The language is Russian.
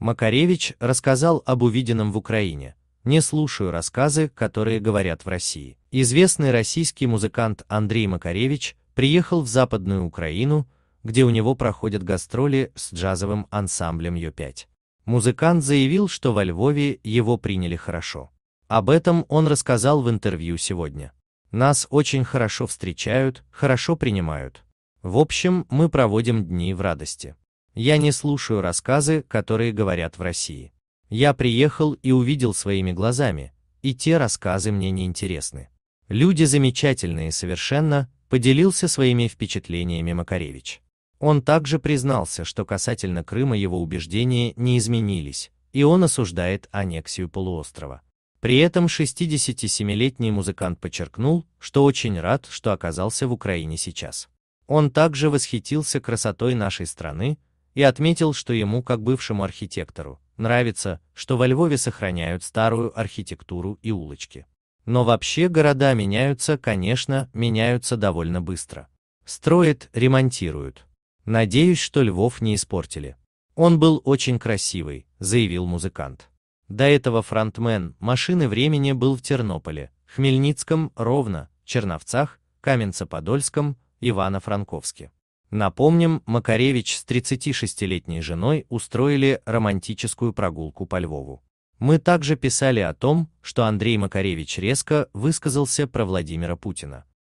Макаревич рассказал об увиденном в Украине. Не слушаю рассказы, которые говорят в России. Известный российский музыкант Андрей Макаревич приехал в Западную Украину, где у него проходят гастроли с джазовым ансамблем ю 5 Музыкант заявил, что во Львове его приняли хорошо. Об этом он рассказал в интервью сегодня. Нас очень хорошо встречают, хорошо принимают. В общем, мы проводим дни в радости. Я не слушаю рассказы, которые говорят в России. Я приехал и увидел своими глазами, и те рассказы мне не интересны. Люди замечательные совершенно, поделился своими впечатлениями Макаревич. Он также признался, что касательно Крыма его убеждения не изменились, и он осуждает аннексию полуострова. При этом 67-летний музыкант подчеркнул, что очень рад, что оказался в Украине сейчас. Он также восхитился красотой нашей страны, и отметил, что ему, как бывшему архитектору, нравится, что во Львове сохраняют старую архитектуру и улочки. Но вообще города меняются, конечно, меняются довольно быстро. Строят, ремонтируют. Надеюсь, что Львов не испортили. Он был очень красивый, заявил музыкант. До этого фронтмен «Машины времени» был в Тернополе, Хмельницком, Ровно, Черновцах, Каменце-Подольском, Ивано-Франковске. Напомним, Макаревич с 36-летней женой устроили романтическую прогулку по Львову. Мы также писали о том, что Андрей Макаревич резко высказался про Владимира Путина.